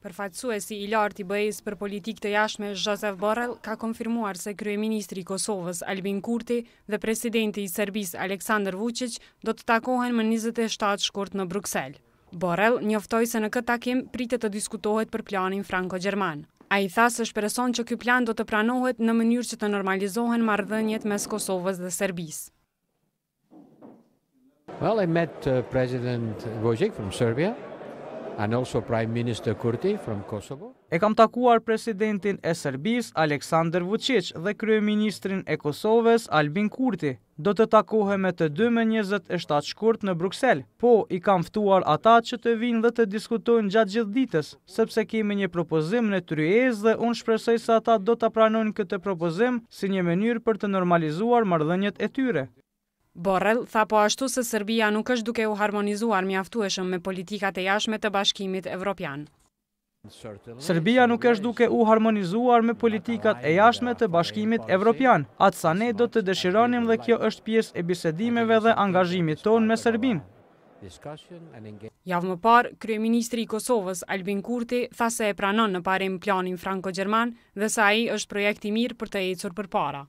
Përfaqësuesi i lartë i BE-s për politikë të jashtme Josef Borrell ka konfirmuar se kryeministri i Kosovës Albin Kurti dhe presidenti i Serbisë Aleksandar Vučić do të takohen më 27 shkurt në Bruksel. Borrell njoftoi se në këtë takim pritet të diskutohet për planin franko-gjerman. A i tha se person që ky plan do të pranohet në mënyrë që të normalizohen marrëdhëniet mes Kosovës dhe Serbisë. Well, I met uh, President Vojic from Serbia and also Prime Minister Kurti from Kosovo. E kam takuar presidentin e Serbis, Aleksandr Vucic, dhe kryeministrin e Kosovës, Albin Kurti. Do të takohem e të dy me 27 shkurt në Bruxelles. po i kam ftuar ata që të vinë dhe të diskutojnë gjatë gjithë ditës, sepse kemi një propozim në tryez dhe unë shpresoj se ata do të pranojnë këtë propozim si një mënyrë për të normalizuar mardhenjet e tyre. Borrell tha po ashtu se Serbia nuk është duke u harmonizuar mjaftueshëm me politikat e jashme të bashkimit evropian. Serbia nuk është duke u harmonizuar me politikat e jashme të bashkimit evropian, atë sa ne do të dëshironim dhe kjo është pjesë e bisedimeve dhe angazhimit ton me Serbin. Javë më parë, Kryeministri i Kosovës, Albin Kurti, tha se e pranon në parim planin Franco-Gjerman dhe sa i është projekti mirë për të ecur për para.